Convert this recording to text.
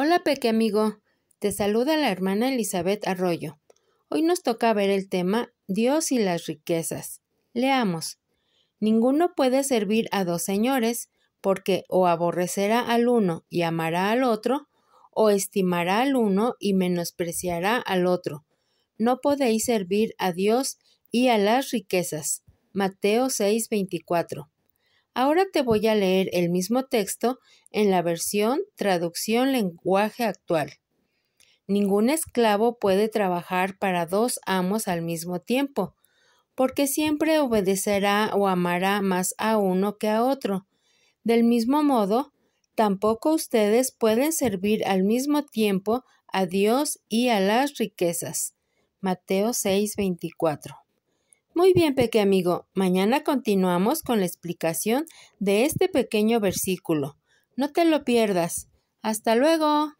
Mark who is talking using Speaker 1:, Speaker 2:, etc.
Speaker 1: Hola Peque amigo, te saluda la hermana Elizabeth Arroyo. Hoy nos toca ver el tema Dios y las riquezas. Leamos. Ninguno puede servir a dos señores, porque o aborrecerá al uno y amará al otro, o estimará al uno y menospreciará al otro. No podéis servir a Dios y a las riquezas. Mateo 6:24. Ahora te voy a leer el mismo texto en la versión traducción lenguaje actual. Ningún esclavo puede trabajar para dos amos al mismo tiempo, porque siempre obedecerá o amará más a uno que a otro. Del mismo modo, tampoco ustedes pueden servir al mismo tiempo a Dios y a las riquezas. Mateo 6:24 muy bien, pequeño amigo, mañana continuamos con la explicación de este pequeño versículo. No te lo pierdas. Hasta luego.